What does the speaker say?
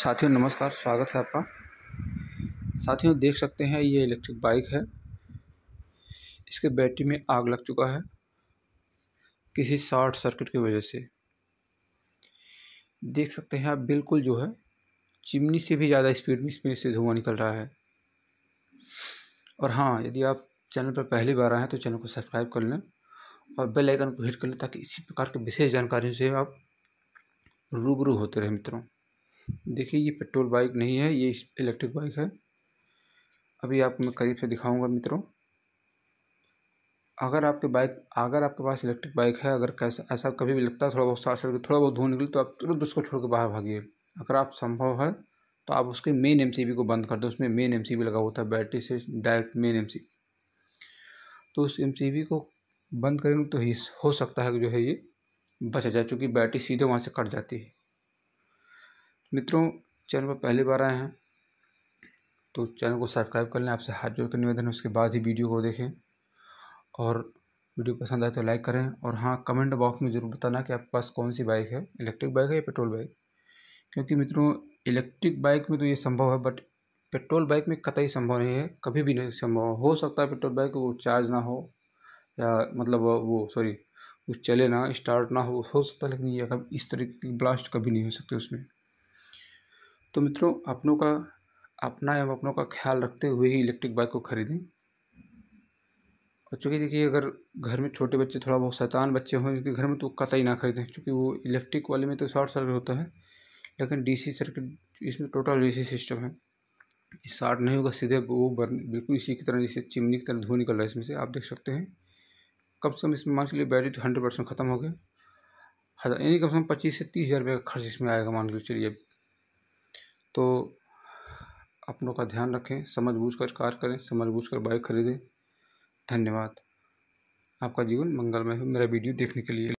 साथियों नमस्कार स्वागत है आपका साथियों देख सकते हैं ये इलेक्ट्रिक बाइक है इसके बैटरी में आग लग चुका है किसी शॉर्ट सर्किट की वजह से देख सकते हैं आप बिल्कुल जो है चिमनी से भी ज़्यादा स्पीड में इसमें से धुआं निकल रहा है और हाँ यदि आप चैनल पर पहली बार आए हैं तो चैनल को सब्सक्राइब कर लें और बेल आइकन को हिट कर लें ताकि इसी प्रकार के विशेष जानकारियों से आप रूबरू होते रहें मित्रों देखिए ये पेट्रोल बाइक नहीं है ये इलेक्ट्रिक बाइक है अभी आपको मैं करीब से दिखाऊंगा मित्रों अगर आपके बाइक अगर आपके पास इलेक्ट्रिक बाइक है अगर कैसा ऐसा कभी भी लगता है थोड़ा बहुत साफ सड़क थोड़ा बहुत धूं निकले तो आप तुरंत उसको छोड़ के बाहर भागिए अगर आप संभव है तो आप उसके मेन एम को बंद कर दो उसमें मेन एम लगा हुआ था बैटरी से डायरेक्ट मेन एम तो उस एम को बंद करेंगे तो ही हो सकता है कि जो है ये बचा जाए चूँकि बैटरी सीधे वहाँ से कट जाती है मित्रों चैनल पर पहली बार आए हैं तो चैनल को सब्सक्राइब कर लें आपसे हाथ जोड़ कर निवेदन है उसके बाद ही वीडियो को देखें और वीडियो पसंद आए तो लाइक करें और हाँ कमेंट बॉक्स में ज़रूर बताना कि आपके पास कौन सी बाइक है इलेक्ट्रिक बाइक है या पेट्रोल बाइक क्योंकि मित्रों इलेक्ट्रिक बाइक में तो ये संभव है बट पेट्रोल बाइक में कतई संभव नहीं है कभी भी नहीं संभव हो सकता है पेट्रोल बाइक वो चार्ज ना हो या मतलब वो सॉरी वो चले ना स्टार्ट ना हो हो सकता है लेकिन ये इस तरीके की ब्लास्ट कभी नहीं हो सकती उसमें तो मित्रों अपनों का अपना एवं अपनों का ख्याल रखते हुए ही इलेक्ट्रिक बाइक को खरीदें और चूँकि देखिए अगर घर में छोटे बच्चे थोड़ा बहुत शैतान बच्चे हों उनके घर में तो कतई ना खरीदें क्योंकि वो इलेक्ट्रिक वाले में तो शॉर्ट सर्किट होता है लेकिन डीसी सर्किट इसमें टोटल डीसी सिस्टम है शॉर्ट नहीं होगा सीधे वो बर्न बिल्कुल इसी की तरह जैसे चिमनी की तरह धुआं निकल रहा है इसमें से आप देख सकते हैं कम से कम इसमें मान लीजिए बैटरी तो हंड्रेड परसेंट खत्म हो गया हजार यानी कम से कम पच्चीस से तीस हज़ार रुपये का खर्च इसमें आएगा मान के चलिए तो अपनों का ध्यान रखें समझ बूझ कर कार्य करें समझ बूझ कर बाइक खरीदें धन्यवाद आपका जीवन मंगलमय हो मेरा वीडियो देखने के लिए